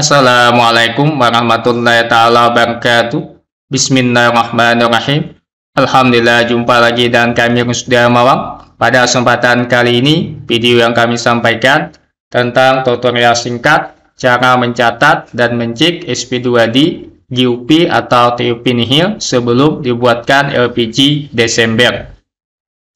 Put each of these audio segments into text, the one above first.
Assalamualaikum warahmatullahi taala wabarakatuh. Bismillahirrahmanirrahim. Alhamdulillah jumpa lagi dan kami sudah Mawang. Pada kesempatan kali ini, video yang kami sampaikan tentang tutorial singkat cara mencatat dan mencek SP2D, GUP atau TUP nihil sebelum dibuatkan LPG Desember.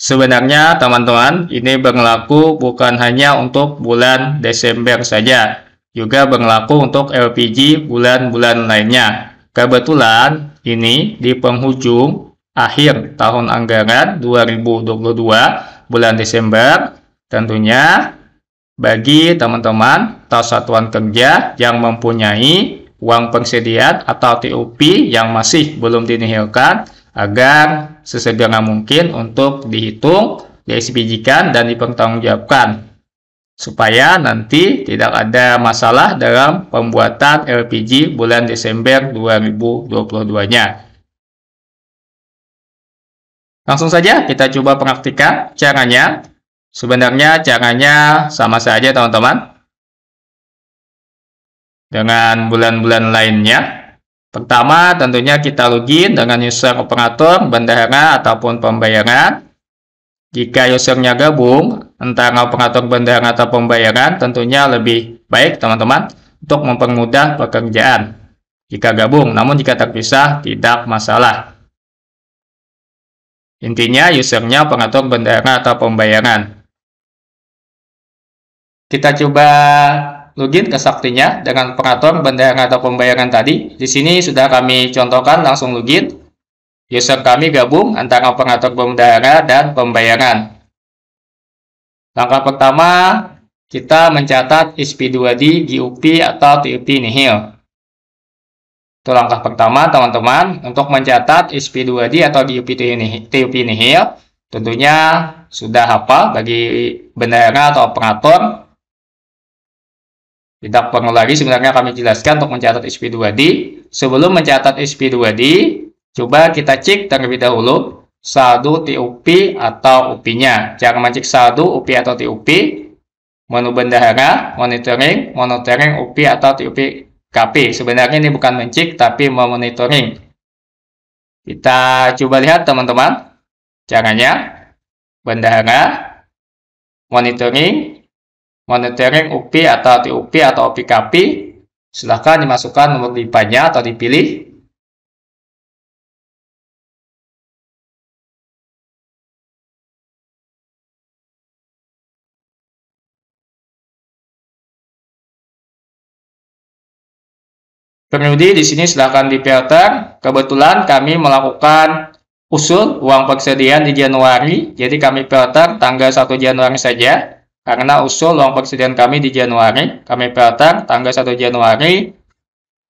Sebenarnya teman-teman, ini berlaku bukan hanya untuk bulan Desember saja, juga berlaku untuk LPG bulan-bulan lainnya. Kebetulan ini di penghujung akhir tahun anggaran 2022 bulan Desember tentunya bagi teman-teman atau satuan kerja yang mempunyai uang persediaan atau TUP yang masih belum dinihilkan agar sesegera mungkin untuk dihitung, diesibijikan, dan dipertanggungjawabkan supaya nanti tidak ada masalah dalam pembuatan LPG bulan Desember 2022-nya. Langsung saja kita coba praktikkan caranya. Sebenarnya caranya sama saja teman-teman. Dengan bulan-bulan lainnya. Pertama tentunya kita login dengan user operator, bendahara ataupun pembayaran. Jika usernya gabung entah mau pengatur benda atau pembayaran tentunya lebih baik teman-teman untuk mempermudah pekerjaan jika gabung. Namun jika terpisah tidak masalah. Intinya usernya pengatur benda atau pembayaran. Kita coba login ke saktinya dengan pengatur benda atau pembayaran tadi. Di sini sudah kami contohkan langsung login. User kami gabung antara pengatur pembayaran dan pembayaran. Langkah pertama, kita mencatat SP2D, di GUP, atau TUP nihil. Itu langkah pertama, teman-teman. Untuk mencatat SP2D atau GUP TUP nihil, tentunya sudah hafal bagi bendera atau operator. Tidak perlu lagi sebenarnya kami jelaskan untuk mencatat SP2D. Sebelum mencatat SP2D, Coba kita cek terlebih dahulu saldo TUP atau UP-nya. Cara mencek saldo UP atau TUP, menu bendahara, monitoring, monitoring UP atau TUP KP. Sebenarnya ini bukan mencek, tapi memonitoring. Kita coba lihat teman-teman. Caranya, bendahara, monitoring, monitoring UP atau TUP atau OPKP, silahkan dimasukkan nomor lipatnya atau dipilih Pemudi di sini silahkan filter. Kebetulan kami melakukan usul uang persediaan di Januari, jadi kami filter tanggal 1 Januari saja. Karena usul uang persediaan kami di Januari, kami filter tanggal 1 Januari.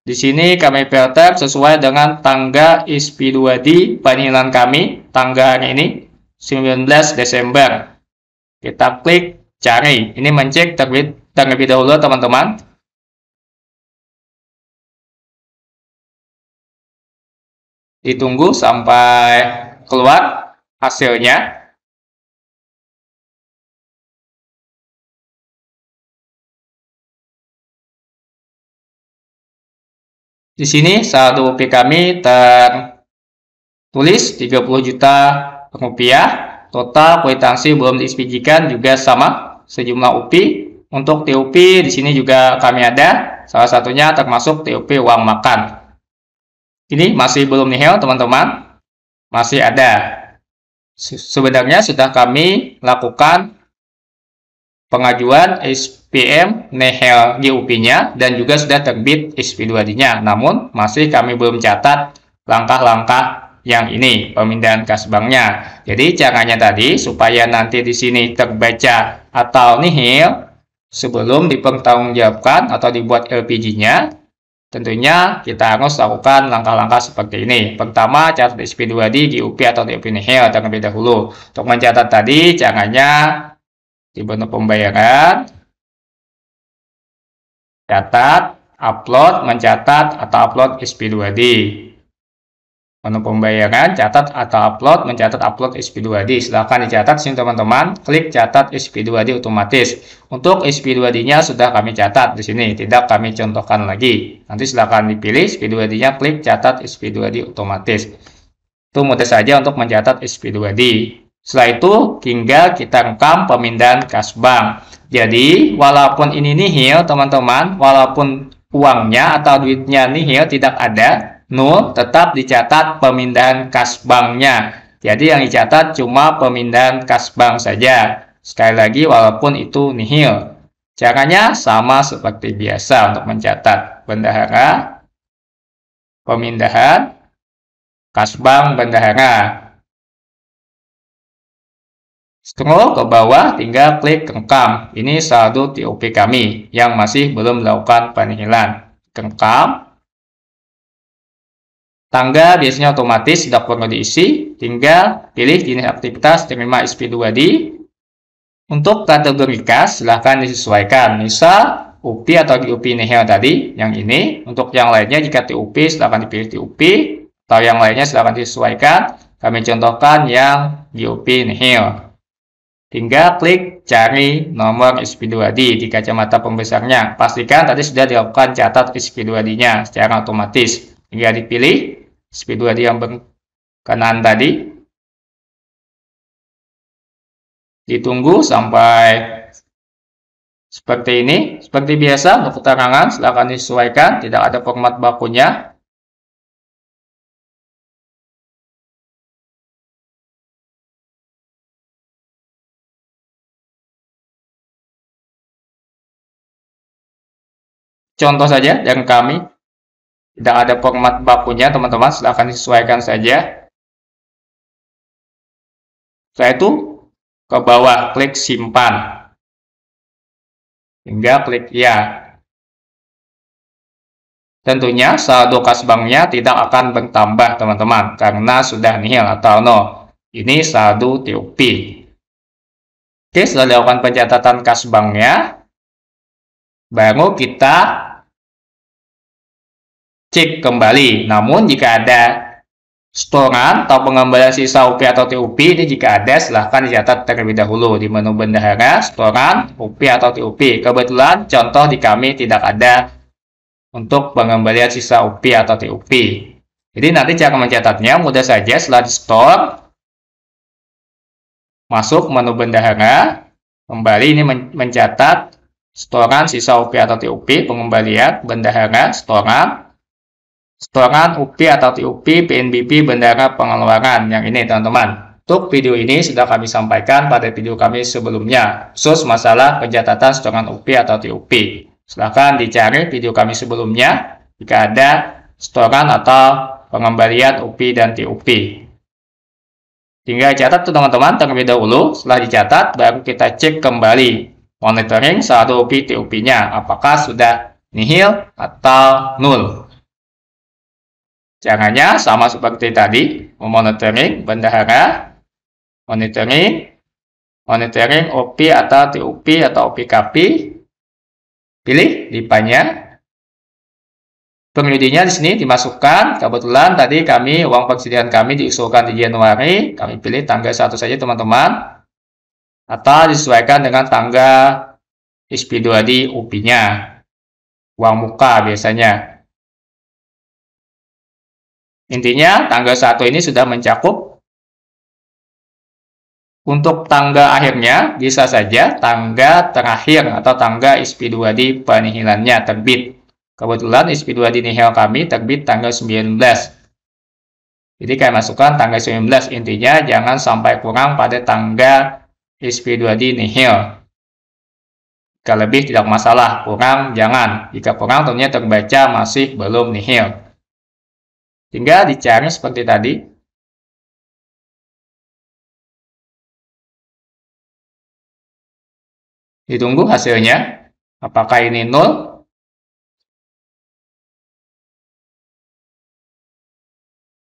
Di sini kami filter sesuai dengan tanggal ISP2D kami, tanggal hari ini, 19 Desember. Kita klik cari. Ini mencek terlebih dahulu teman-teman. ditunggu sampai keluar hasilnya Di sini saldo UP kami tertulis 30 juta rupiah. Total kuitansi belum diispjikan juga sama sejumlah UP. Untuk TUP di sini juga kami ada, salah satunya termasuk TUP uang makan. Ini masih belum nihil teman-teman. Masih ada. Sebenarnya sudah kami lakukan pengajuan SPM nihil GUP-nya dan juga sudah terbit SP2D-nya. Namun masih kami belum catat langkah-langkah yang ini pemindahan kas banknya. Jadi caranya tadi supaya nanti di sini terbaca atau nihil sebelum dipertanggungjawabkan atau dibuat LPG-nya Tentunya kita harus lakukan langkah-langkah seperti ini. Pertama, catat SP2 di GUP atau di Opinio terlebih dahulu. Untuk mencatat tadi, caranya di bentuk pembayaran, catat, upload, mencatat, atau upload SP2D menu pembayaran, catat atau upload, mencatat upload SP2D. Silahkan dicatat sini teman-teman, klik catat SP2D otomatis. Untuk SP2D-nya sudah kami catat di sini, tidak kami contohkan lagi. Nanti silahkan dipilih SP2D-nya, klik catat SP2D otomatis. Itu mudah saja untuk mencatat SP2D. Setelah itu, tinggal kita rekam pemindahan kas bank. Jadi, walaupun ini nihil, teman-teman, walaupun uangnya atau duitnya nihil tidak ada, Nol tetap dicatat pemindahan kas banknya. Jadi yang dicatat cuma pemindahan kas bank saja. Sekali lagi walaupun itu nihil. Caranya sama seperti biasa untuk mencatat bendahara, pemindahan, kas bank bendahara. Scroll ke bawah, tinggal klik rekam. Ini saldo TOP kami yang masih belum melakukan penihilan. Rekam, Tangga biasanya otomatis sudah perlu diisi, tinggal pilih jenis aktivitas terima SP2D. Untuk kategori kas, silahkan disesuaikan. Misal, UP atau di UP Nihil tadi, yang ini. Untuk yang lainnya, jika TUP, silahkan dipilih TUP. Atau yang lainnya, silahkan disesuaikan. Kami contohkan yang di UP Nihil. Tinggal klik cari nomor SP2D di kacamata pembesarnya. Pastikan tadi sudah dilakukan catat SP2D-nya secara otomatis. Tinggal dipilih di yang kanan tadi ditunggu sampai seperti ini seperti biasa untuk keterangan silahkan disesuaikan tidak ada format bakunya contoh saja yang kami tidak ada format bakunya teman-teman silahkan disesuaikan saja setelah itu ke bawah klik simpan hingga klik ya tentunya saldo kas banknya tidak akan bertambah teman-teman karena sudah nihil atau nol ini saldo TOP oke setelah dilakukan pencatatan kas banknya baru kita cek kembali. Namun jika ada setoran atau pengembalian sisa UP atau TUP ini jika ada silahkan dicatat terlebih dahulu di menu bendahara setoran UP atau TUP. Kebetulan contoh di kami tidak ada untuk pengembalian sisa UP atau TUP. Jadi nanti cara mencatatnya mudah saja setelah di store masuk menu bendahara kembali ini mencatat setoran sisa UP atau TUP pengembalian bendahara setoran setoran UP atau TUP PNBP Bendara Pengeluaran yang ini teman-teman. Untuk video ini sudah kami sampaikan pada video kami sebelumnya, khusus masalah pencatatan setoran UP atau TUP. Silahkan dicari video kami sebelumnya jika ada setoran atau pengembalian UP dan TUP. Tinggal catat tuh teman-teman terlebih dahulu, setelah dicatat baru kita cek kembali monitoring saldo UP TUP-nya apakah sudah nihil atau nul. Caranya sama seperti tadi, memonitoring bendahara, monitoring, monitoring OP atau TUP atau OPKP, pilih lipanya. Pengemudinya di sini dimasukkan, kebetulan tadi kami uang persediaan kami diusulkan di Januari, kami pilih tanggal satu saja teman-teman, atau disesuaikan dengan tanggal SP2 di UP-nya, uang muka biasanya. Intinya tangga satu ini sudah mencakup untuk tangga akhirnya bisa saja tangga terakhir atau tangga sp 2 di penihilannya terbit. Kebetulan sp 2 di nihil kami terbit tanggal 19. Jadi kayak masukkan tanggal 19 intinya jangan sampai kurang pada tangga sp 2 di nihil. Jika lebih tidak masalah, kurang jangan. Jika kurang tentunya terbaca masih belum nihil. Tinggal dicari seperti tadi. Ditunggu hasilnya. Apakah ini 0?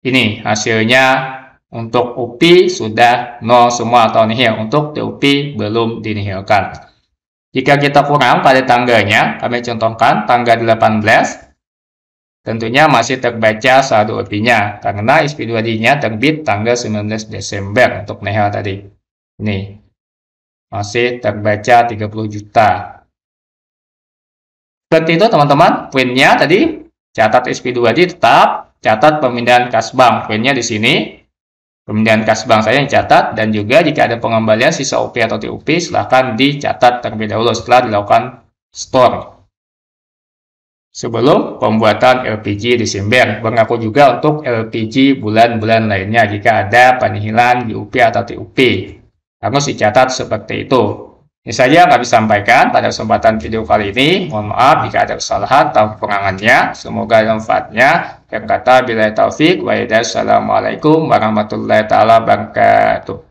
Ini hasilnya untuk UPI sudah 0 semua atau nihil. Untuk TUP belum dinihilkan. Jika kita kurang pada tangganya, kami contohkan tangga 18, Tentunya masih terbaca saldo OP-nya karena SP2D-nya terbit tanggal 19 Desember untuk Neha tadi. Nih masih terbaca 30 juta. Seperti itu teman-teman, poinnya tadi catat SP2D tetap, catat pemindahan kas bank, poinnya di sini pemindahan kas bank saya yang catat dan juga jika ada pengembalian sisa OP atau TUP silahkan dicatat terlebih dahulu setelah dilakukan store sebelum pembuatan LPG Desember. Berlaku juga untuk LPG bulan-bulan lainnya jika ada penihilan GUP atau TUP. Harus dicatat seperti itu. Ini saja kami sampaikan pada kesempatan video kali ini. Mohon maaf jika ada kesalahan atau pengangannya. Semoga ada manfaatnya. Yang kata bila taufik Wa'idah. Assalamualaikum warahmatullahi wabarakatuh.